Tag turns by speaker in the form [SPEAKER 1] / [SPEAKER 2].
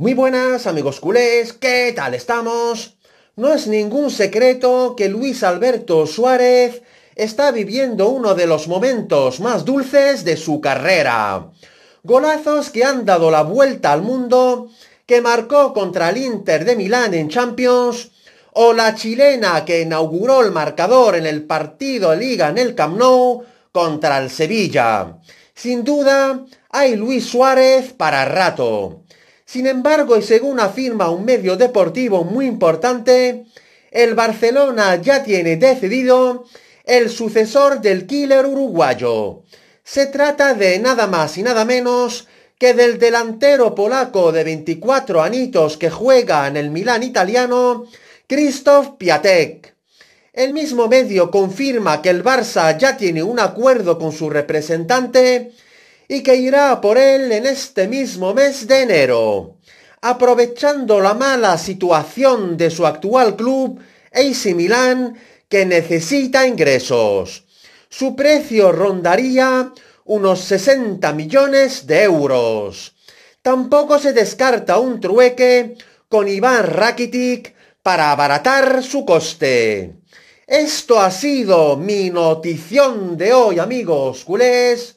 [SPEAKER 1] Muy buenas amigos culés, ¿qué tal estamos? No es ningún secreto que Luis Alberto Suárez está viviendo uno de los momentos más dulces de su carrera. Golazos que han dado la vuelta al mundo, que marcó contra el Inter de Milán en Champions, o la chilena que inauguró el marcador en el partido liga en el Camp Nou contra el Sevilla. Sin duda, hay Luis Suárez para rato. Sin embargo, y según afirma un medio deportivo muy importante, el Barcelona ya tiene decidido el sucesor del killer uruguayo. Se trata de nada más y nada menos que del delantero polaco de 24 anitos que juega en el Milán italiano, Krzysztof Piatek. El mismo medio confirma que el Barça ya tiene un acuerdo con su representante y que irá por él en este mismo mes de enero. Aprovechando la mala situación de su actual club, AC Milan, que necesita ingresos. Su precio rondaría unos 60 millones de euros. Tampoco se descarta un trueque con Iván Rakitic para abaratar su coste. Esto ha sido mi notición de hoy, amigos culés.